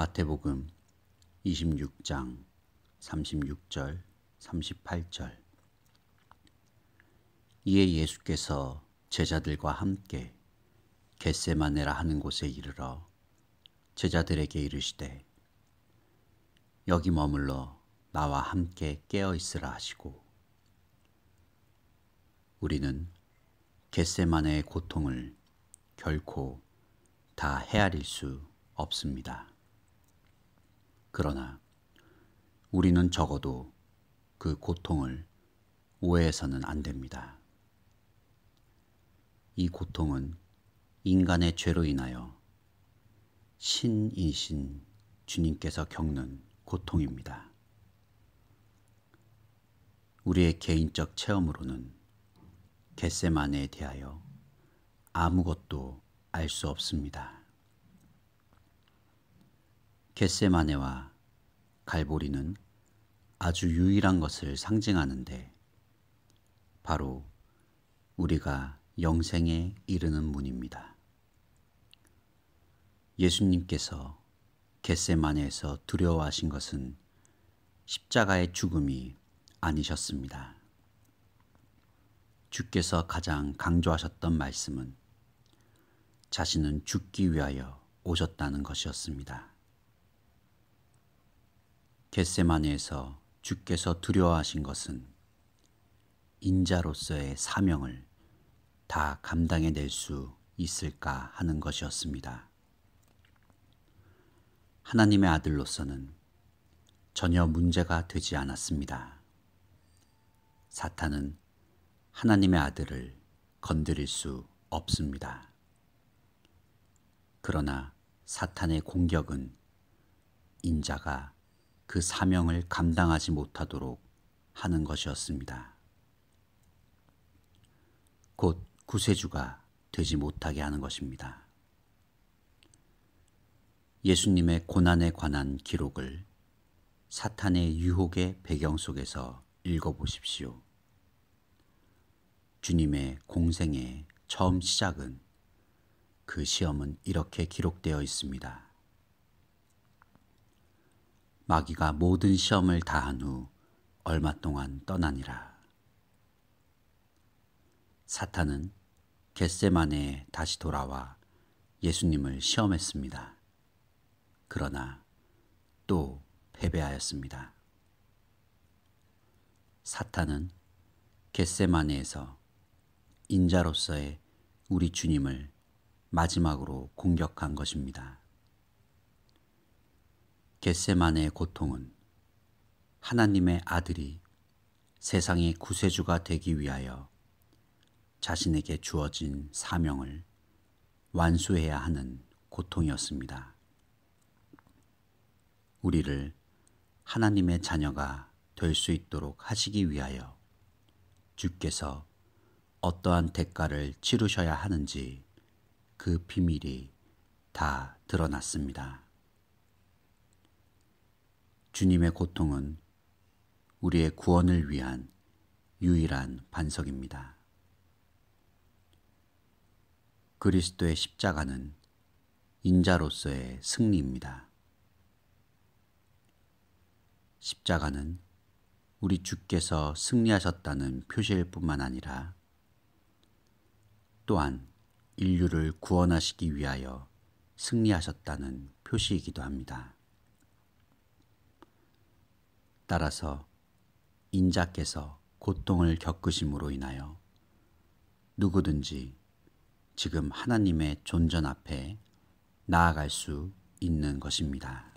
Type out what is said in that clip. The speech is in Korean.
마태복음 26장 36절 38절 이에 예수께서 제자들과 함께 겟세마네라 하는 곳에 이르러 제자들에게 이르시되 여기 머물러 나와 함께 깨어 있으라 하시고 우리는 겟세마네의 고통을 결코 다 헤아릴 수 없습니다. 그러나 우리는 적어도 그 고통을 오해해서는 안 됩니다. 이 고통은 인간의 죄로 인하여 신이신 주님께서 겪는 고통입니다. 우리의 개인적 체험으로는 겟세만에 대하여 아무것도 알 수 없습니다. 겟세마네와 갈보리는 아주 유일한 것을 상징하는데 바로 우리가 영생에 이르는 문입니다. 예수님께서 겟세마네에서 두려워하신 것은 십자가의 죽음이 아니셨습니다. 주께서 가장 강조하셨던 말씀은 자신은 죽기 위하여 오셨다는 것이었습니다. 겟세마네에서 주께서 두려워하신 것은 인자로서의 사명을 다 감당해 낼 수 있을까 하는 것이었습니다. 하나님의 아들로서는 전혀 문제가 되지 않았습니다. 사탄은 하나님의 아들을 건드릴 수 없습니다. 그러나 사탄의 공격은 인자가 그 사명을 감당하지 못하도록 하는 것이었습니다. 곧 구세주가 되지 못하게 하는 것입니다. 예수님의 고난에 관한 기록을 사탄의 유혹의 배경 속에서 읽어보십시오. 주님의 공생의 처음 시작은 그 시험은 이렇게 기록되어 있습니다. 마귀가 모든 시험을 다한 후 얼마 동안 떠나니라. 사탄은 겟세만에 다시 돌아와 예수님을 시험했습니다. 그러나 또 패배하였습니다. 사탄은 겟세만에에서 인자로서의 우리 주님을 마지막으로 공격한 것입니다. 겟세만의 고통은 하나님의 아들이 세상의 구세주가 되기 위하여 자신에게 주어진 사명을 완수해야 하는 고통이었습니다. 우리를 하나님의 자녀가 될 수 있도록 하시기 위하여 주께서 어떠한 대가를 치르셔야 하는지 그 비밀이 다 드러났습니다. 주님의 고통은 우리의 구원을 위한 유일한 반석입니다. 그리스도의 십자가는 인자로서의 승리입니다. 십자가는 우리 주께서 승리하셨다는 표시일 뿐만 아니라 또한 인류를 구원하시기 위하여 승리하셨다는 표시이기도 합니다. 따라서 인자께서 고통을 겪으심으로 인하여 누구든지 지금 하나님의 존전 앞에 나아갈 수 있는 것입니다.